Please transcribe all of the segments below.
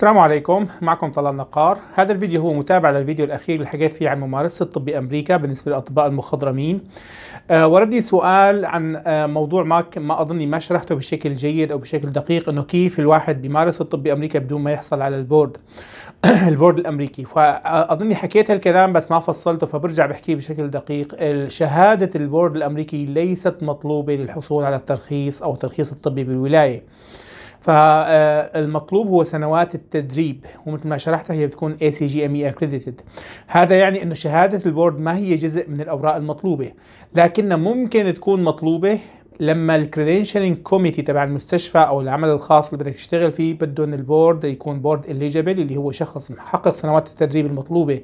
السلام عليكم معكم طلال نقار هذا الفيديو هو متابع للفيديو الأخير اللي حكيت فيه عن ممارسة الطب بامريكا بالنسبة للأطباء المخضرمين أه وردني سؤال عن آه، موضوع ما ما أظني ما شرحته بشكل جيد أو بشكل دقيق إنه كيف الواحد بيمارس الطب بأمريكا بدون ما يحصل على البورد البورد الأمريكي فأظني آه، حكيت هالكلام بس ما فصلته فبرجع بحكيه بشكل دقيق شهادة البورد الأمريكي ليست مطلوبة للحصول على الترخيص أو الترخيص الطبي بالولاية فالمطلوب هو سنوات التدريب ومثل ما شرحت هي بتكون اي سي جي ام هذا يعني انه شهاده البورد ما هي جزء من الاوراق المطلوبه لكنها ممكن تكون مطلوبه لما الكريدنشالينج كوميتي تبع المستشفى او العمل الخاص اللي بدك تشتغل فيه بدهم البورد يكون بورد اليجيبل اللي هو شخص محقق سنوات التدريب المطلوبه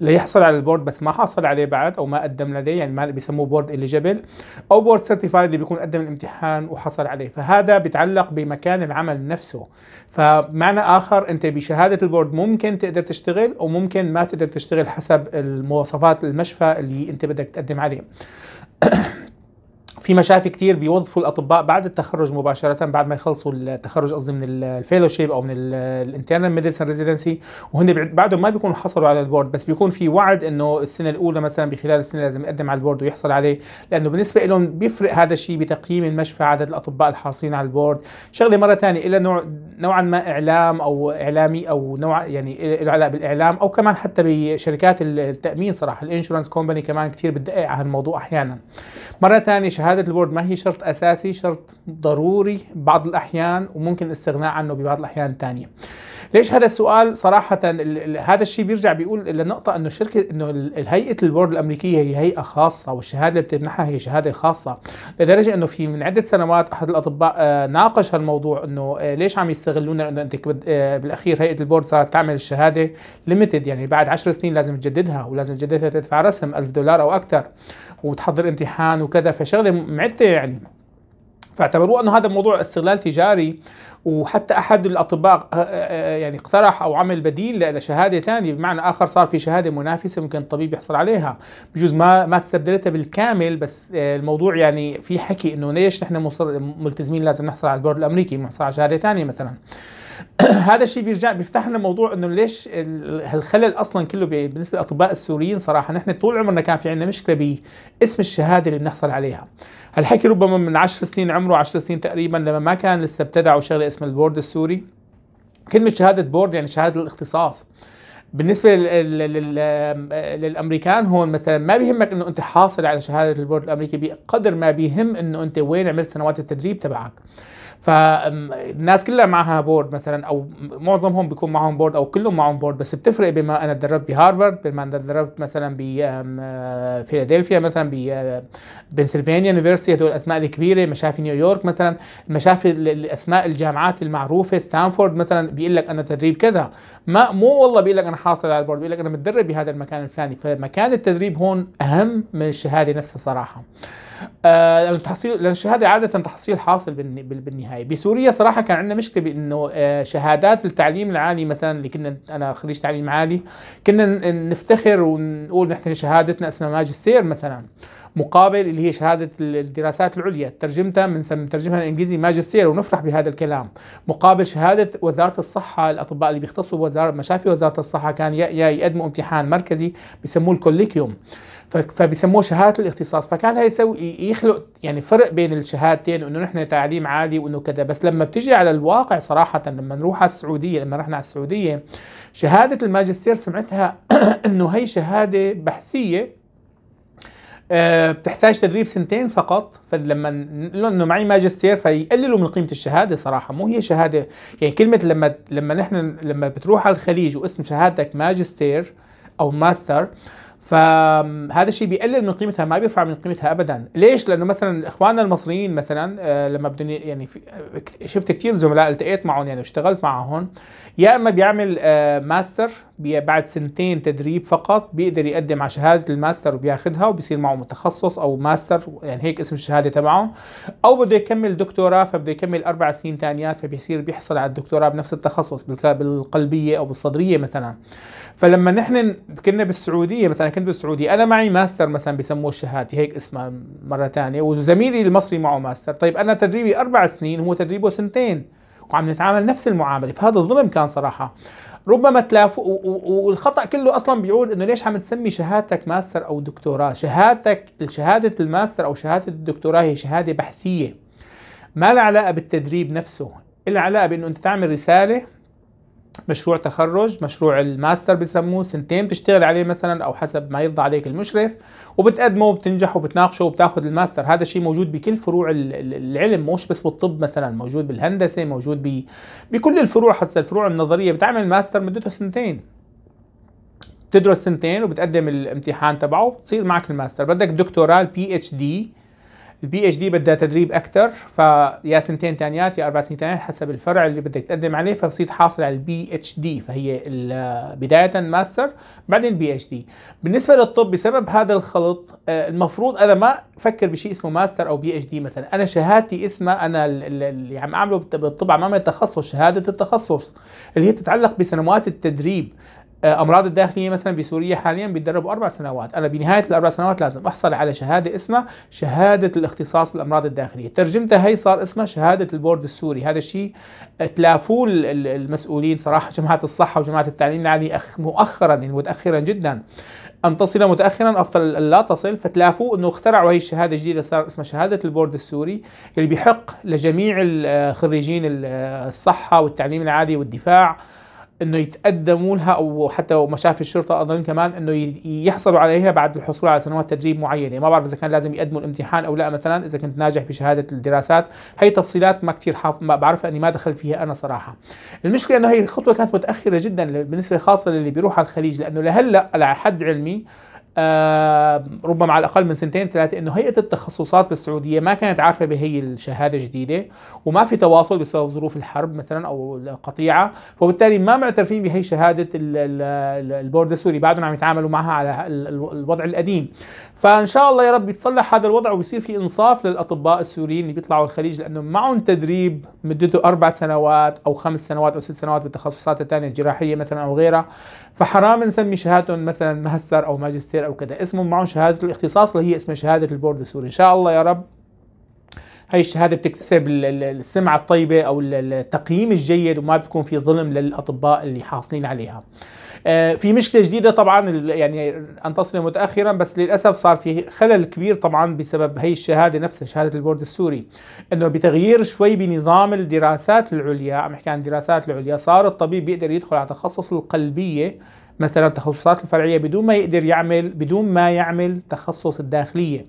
ليحصل على البورد بس ما حصل عليه بعد او ما قدم لديه يعني ما بيسموه بورد اليجيبل او بورد سيرتيفايد اللي بيكون قدم الامتحان وحصل عليه فهذا بيتعلق بمكان العمل نفسه فمعنى اخر انت بشهاده البورد ممكن تقدر تشتغل وممكن ما تقدر تشتغل حسب المواصفات المشفى اللي انت بدك تقدم عليه في مشافي كتير بيوظفوا الاطباء بعد التخرج مباشره بعد ما يخلصوا التخرج قصدي من الفيلوشيب او من الانترنال ميديسن ريزيدنسي وهن بعدهم ما بيكونوا حصلوا على البورد بس بيكون في وعد انه السنه الاولى مثلا بخلال السنه لازم يقدم على البورد ويحصل عليه لانه بالنسبه لهم بيفرق هذا الشيء بتقييم المشفى عدد الاطباء الحاصلين على البورد شغله مره ثانيه الى نوع نوعا ما اعلام او اعلامي او نوع يعني له علاقه بالاعلام او كمان حتى بشركات التامين صراحه الانشورنس كومباني كمان كثير بتدقق على الموضوع احيانا مره ثانيه شهاده البورد ما هي شرط اساسي شرط ضروري بعض الاحيان وممكن الاستغناء عنه ببعض الاحيان الثانيه ليش هذا السؤال صراحه هذا الشيء بيرجع بيقول لنقطه انه الشركه انه هيئه البورد الامريكيه هي هيئه خاصه والشهاده اللي بتمنحها هي شهاده خاصه لدرجه انه في من عده سنوات احد الاطباء آه، ناقش هالموضوع انه آه، ليش عم يستغلونا انه انت آه، بالاخير هيئه البورد صارت تعمل الشهاده ليميتد يعني بعد 10 سنين لازم تجددها ولازم تجددها تدفع رسم 1000 دولار او اكثر وتحضر امتحان وكذا فشغله معده يعني فاعتبروه انه هذا موضوع استغلال تجاري وحتى احد الاطباء آه، آه، آه، يعني اقترح او عمل بديل لشهاده ثانيه بمعنى اخر صار في شهاده منافسه ممكن الطبيب يحصل عليها بجوز ما ما استبدلتها بالكامل بس الموضوع يعني في حكي انه ليش نحن ملتزمين لازم نحصل على البورد الامريكي نحصل على شهاده ثانيه مثلا هذا الشيء بيرجع بيفتح لنا موضوع انه ليش هالخلل اصلا كله بالنسبه للاطباء السوريين صراحه نحن طول عمرنا كان في عندنا مشكله باسم الشهاده اللي بنحصل عليها هالحكي ربما من 10 سنين عمره 10 سنين تقريبا لما ما كان لسه ابتدعوا شغله اسمها البورد السوري كلمه شهاده بورد يعني شهاده الاختصاص بالنسبه للامريكان هون مثلا ما بيهمك انه انت حاصل على شهاده البورد الامريكي بقدر ما بيهم انه انت وين عملت سنوات التدريب تبعك فالناس كلها معها بورد مثلا او معظمهم بيكون معهم بورد او كلهم معهم بورد بس بتفرق بما انا تدربت بهارفارد بما انا تدربت مثلا بفيلادلفيا آه، مثلا آه، بنسلفانيا يونيفرستي هدول الاسماء الكبيره مشافي نيويورك مثلا مشافي الاسماء الجامعات المعروفه ستانفورد مثلا بيقول لك انا تدريب كذا ما مو والله بيقول لك انا حاصل على البورد بيقول لك انا متدرب بهذا المكان الفلاني فمكان التدريب هون اهم من الشهاده نفسها صراحه لان آه، لانه تحصيل لان الشهاده عاده تحصيل حاصل بالنهايه بسوريا صراحه كان عندنا مشكله بانه آه، شهادات التعليم العالي مثلا اللي كنا انا خريج تعليم عالي كنا نفتخر ونقول نحن شهادتنا اسمها ماجستير مثلا مقابل اللي هي شهادة الدراسات العليا ترجمتها من ترجمها الإنجليزي ماجستير ونفرح بهذا الكلام مقابل شهادة وزارة الصحة الأطباء اللي بيختصوا بوزارة مشافي وزارة الصحة كان يقدموا امتحان مركزي بسموه الكوليكيوم فبيسموه شهاده الاختصاص فكان هي يسوي يخلق يعني فرق بين الشهادتين انه نحن تعليم عالي وانه كذا بس لما بتيجي على الواقع صراحه لما نروح على السعوديه لما رحنا على السعوديه شهاده الماجستير سمعتها انه هي شهاده بحثيه آه، بتحتاج تدريب سنتين فقط فلما انه معي ماجستير فيقللوا من قيمه الشهاده صراحه مو هي شهاده يعني كلمه لما لما نحن لما بتروح على الخليج واسم شهادتك ماجستير او ماستر فهذا الشيء بيقلل من قيمتها ما بيرفع من قيمتها ابدا ليش لانه مثلا اخواننا المصريين مثلا آه، لما بدهم يعني شفت كثير زملاء التقيت معهم يعني واشتغلت معهم يا اما بيعمل آه، ماستر بعد سنتين تدريب فقط بيقدر يقدم على شهاده الماستر وبياخدها وبصير معه متخصص او ماستر يعني هيك اسم الشهاده تبعهم او بده يكمل دكتوراه فبده يكمل اربع سنين ثانيات فبيصير بيحصل على الدكتوراه بنفس التخصص بالقلبيه او بالصدريه مثلا فلما نحن كنا بالسعوديه مثلا كنت بالسعوديه انا معي ماستر مثلا بسموه الشهادة هيك اسمها مره ثانيه وزميلي المصري معه ماستر طيب انا تدريبي اربع سنين هو تدريبه سنتين وعم نتعامل نفس المعامله فهذا الظلم كان صراحه ربما تلاف والخطا كله اصلا بيقول انه ليش عم تسمي شهادتك ماستر او دكتوراه شهادتك شهاده الماستر او شهاده الدكتوراه هي شهاده بحثيه ما لها علاقه بالتدريب نفسه لها علاقه بانه انت تعمل رساله مشروع تخرج مشروع الماستر بسموه سنتين بتشتغل عليه مثلا او حسب ما يرضى عليك المشرف وبتقدمه وبتنجح وبتناقشه وبتاخذ الماستر هذا الشيء موجود بكل فروع العلم مش بس بالطب مثلا موجود بالهندسه موجود ب... بكل الفروع حتى الفروع النظريه بتعمل ماستر مدته سنتين بتدرس سنتين وبتقدم الامتحان تبعه بتصير معك الماستر بدك دكتوراه البي اتش دي البي اتش دي بدها تدريب اكثر فيا سنتين ثانيات يا اربع سنين ثانيات حسب الفرع اللي بدك تقدم عليه فبصير حاصل على البي اتش دي فهي آه، بدايه ماستر بعدين بي اتش دي بالنسبه للطب بسبب هذا الخلط آه، المفروض انا ما افكر بشيء اسمه ماستر او بي اتش دي مثلا انا شهادتي اسمها انا اللي عم اعمله بالطب عمامه التخصص شهاده التخصص اللي هي بتتعلق بسنوات التدريب آه، امراض الداخليه مثلا بسوريا حاليا بيتدربوا اربع سنوات انا بنهايه الاربع سنوات لازم احصل على شهاده اسمها شهاده الاختصاص بالامراض الداخليه ترجمتها هي صار اسمها شهاده البورد السوري هذا الشيء تلافوه المسؤولين صراحه جماعه الصحه وجماعه التعليم العالي مؤخرا يعني متاخرا جدا ان تصل متاخرا افضل لا تصل فتلافوه انه اخترعوا هي الشهاده الجديده صار اسمها شهاده البورد السوري اللي بيحق لجميع آه، خريجين آه، الصحه والتعليم العالي والدفاع انه يتقدموا لها او حتى مشافي الشرطه اظن كمان انه يحصلوا عليها بعد الحصول على سنوات تدريب معينه، ما بعرف اذا كان لازم يقدموا الامتحان او لا مثلا اذا كنت ناجح بشهاده الدراسات، هي تفصيلات ما كثير حاف ما بعرفها اني ما دخلت فيها انا صراحه. المشكله انه هي الخطوه كانت متاخره جدا بالنسبه خاصه للي بيروح على الخليج لانه لهلا على حد علمي ربما على الاقل من سنتين ثلاثه انه هيئه التخصصات بالسعوديه ما كانت عارفه بهي الشهاده الجديده وما في تواصل بسبب ظروف الحرب مثلا او القطيعه فبالتالي ما معترفين بهي شهاده البورد السوري بعدهم عم يتعاملوا معها على الوضع القديم فان شاء الله يا رب يتصلح هذا الوضع ويصير في انصاف للاطباء السوريين اللي بيطلعوا الخليج لانه معهم تدريب مدته اربع سنوات او خمس سنوات او ست سنوات بالتخصصات الثانيه الجراحيه مثلا او غيرها فحرام نسمي شهادتهم مثلا مهسر او ماجستير او كذا اسمهم معهم شهاده الاختصاص اللي هي اسمها شهاده البورد السوري ان شاء الله يا رب هاي الشهادة بتكتسب السمعة الطيبة أو التقييم الجيد وما بتكون في ظلم للأطباء اللي حاصلين عليها آه، في مشكلة جديدة طبعا يعني أن تصل متأخرا بس للأسف صار في خلل كبير طبعا بسبب هي الشهادة نفسها شهادة البورد السوري أنه بتغيير شوي بنظام الدراسات العليا عم أحكي عن الدراسات العليا صار الطبيب بيقدر يدخل على تخصص القلبية مثلا التخصصات الفرعيه بدون ما يقدر يعمل بدون ما يعمل تخصص الداخليه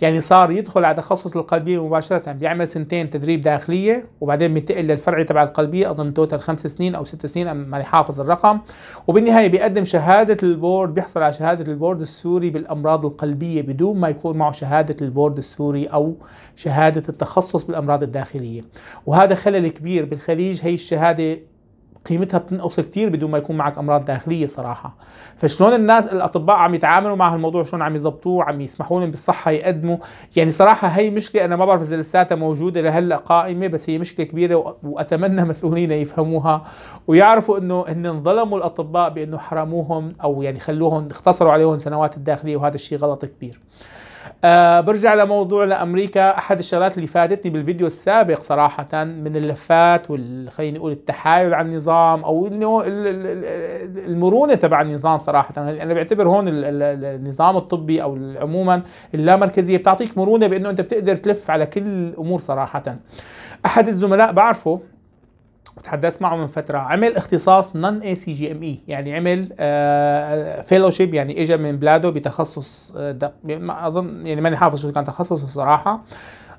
يعني صار يدخل على تخصص القلبيه مباشره يعني بيعمل سنتين تدريب داخليه وبعدين بينتقل للفرعي تبع القلبيه اظن توتال خمس سنين او ست سنين ما حافظ الرقم وبالنهايه بيقدم شهاده البورد بيحصل على شهاده البورد السوري بالامراض القلبيه بدون ما يكون معه شهاده البورد السوري او شهاده التخصص بالامراض الداخليه وهذا خلل كبير بالخليج هي الشهاده قيمتها بتنقص كثير بدون ما يكون معك امراض داخليه صراحه فشلون الناس الاطباء عم يتعاملوا مع هالموضوع شلون عم يظبطوه عم يسمحوا لهم بالصحه يقدموا يعني صراحه هي مشكله انا ما بعرف اذا لساتها موجوده لهلا قائمه بس هي مشكله كبيره واتمنى مسؤولين يفهموها ويعرفوا انه هن انظلموا الاطباء بانه حرموهم او يعني خلوهم اختصروا عليهم سنوات الداخليه وهذا الشيء غلط كبير أه برجع لموضوع لامريكا احد الشغلات اللي فاتتني بالفيديو السابق صراحه من اللفات وال نقول التحايل على النظام او انه المرونه تبع النظام صراحه انا بعتبر هون النظام الطبي او عموما اللامركزيه بتعطيك مرونه بانه انت بتقدر تلف على كل الامور صراحه احد الزملاء بعرفه تحدثت معه من فترة عمل اختصاص نون اي سي جي ام اي يعني عمل فيلوشيب آه، آه، يعني اجى من بلاده بتخصص آه، ما اظن يعني ماني حافظ شو كان تخصصه الصراحة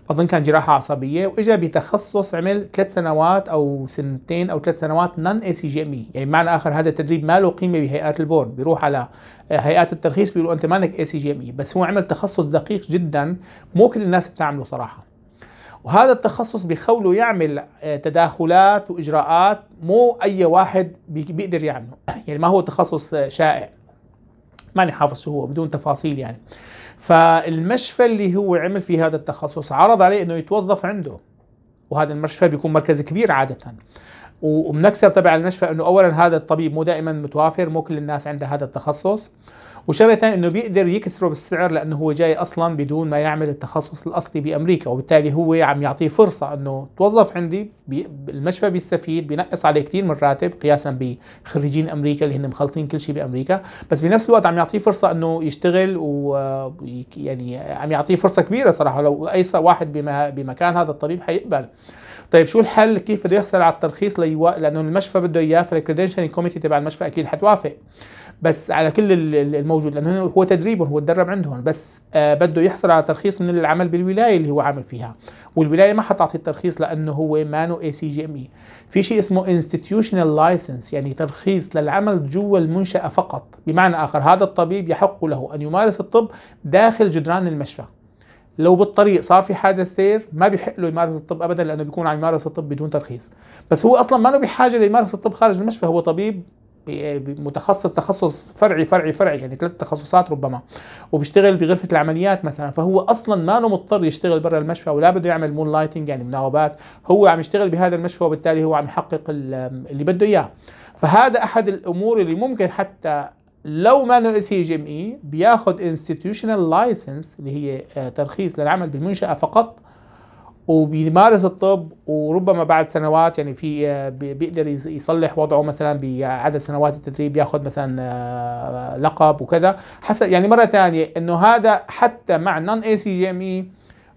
اظن كان جراحة عصبية واجى بتخصص عمل ثلاث سنوات او سنتين او ثلاث سنوات نون اي سي جي ام اي يعني بمعنى اخر هذا التدريب ما له قيمة بهيئات البورد بيروح على هيئات الترخيص بيقولوا انت مانك اي سي جي ام اي بس هو عمل تخصص دقيق جدا مو كل الناس بتعمله صراحة وهذا التخصص بخوله يعمل آه، تداخلات واجراءات مو اي واحد بيقدر يعمله يعني ما هو تخصص آه، شائع ماني حافظ شو هو بدون تفاصيل يعني فالمشفى اللي هو عمل في هذا التخصص عرض عليه انه يتوظف عنده وهذا المشفى بيكون مركز كبير عاده ومكسب تبع المشفى انه اولا هذا الطبيب مو دائما متوافر مو كل الناس عندها هذا التخصص وشغله ثانيه انه بيقدر يكسره بالسعر لانه هو جاي اصلا بدون ما يعمل التخصص الاصلي بامريكا وبالتالي هو عم يعطيه فرصه انه توظف عندي بي المشفى بيستفيد بينقص عليه كثير من الراتب قياسا بخريجين امريكا اللي هن مخلصين كل شيء بامريكا بس بنفس الوقت عم يعطيه فرصه انه يشتغل و يعني عم يعطيه فرصه كبيره صراحه لو اي واحد بما بمكان هذا الطبيب حيقبل طيب شو الحل كيف بده يحصل على الترخيص ليو... لانه المشفى بده اياه فالكريدنشال كوميتي تبع المشفى اكيد حتوافق بس على كل الموجود لانه هو تدريبهم هو تدرب عندهم بس آه بده يحصل على ترخيص من العمل بالولايه اللي هو عامل فيها والولايه ما حتعطي الترخيص لانه هو مانو اي سي جي ام اي e. في شيء اسمه انستتيوشنال لايسنس يعني ترخيص للعمل جوا المنشاه فقط بمعنى اخر هذا الطبيب يحق له ان يمارس الطب داخل جدران المشفى لو بالطريق صار في حادث سير ما بيحق له يمارس الطب ابدا لانه بيكون عم يمارس الطب بدون ترخيص بس هو اصلا ما له بحاجه ليمارس الطب خارج المشفى هو طبيب متخصص تخصص فرعي فرعي فرعي يعني ثلاث تخصصات ربما وبيشتغل بغرفه العمليات مثلا فهو اصلا ما له مضطر يشتغل برا المشفى ولا بده يعمل مون لايتنج يعني مناوبات هو عم يشتغل بهذا المشفى وبالتالي هو عم يحقق اللي بده اياه فهذا احد الامور اللي ممكن حتى لو ما ام اي بياخذ انستتيوشنال لايسنس اللي هي آه، ترخيص للعمل بالمنشأة فقط وبيمارس الطب وربما بعد سنوات يعني في آه، بيقدر يصلح وضعه مثلا بعدد سنوات التدريب ياخذ مثلا آه، لقب وكذا حسب يعني مره ثانيه انه هذا حتى مع نون اي سي جي ام اي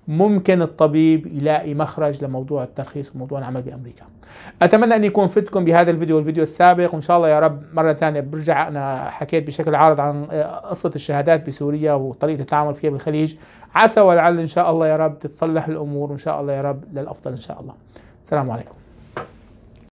ممكن الطبيب يلاقي مخرج لموضوع الترخيص وموضوع العمل بامريكا. اتمنى اني يكون فدكم بهذا الفيديو والفيديو السابق وان شاء الله يا رب مره ثانيه برجع انا حكيت بشكل عارض عن آه، قصه الشهادات بسوريا وطريقه التعامل فيها بالخليج، عسى ولعل ان شاء الله يا رب تتصلح الامور وان شاء الله يا رب للافضل ان شاء الله. السلام عليكم.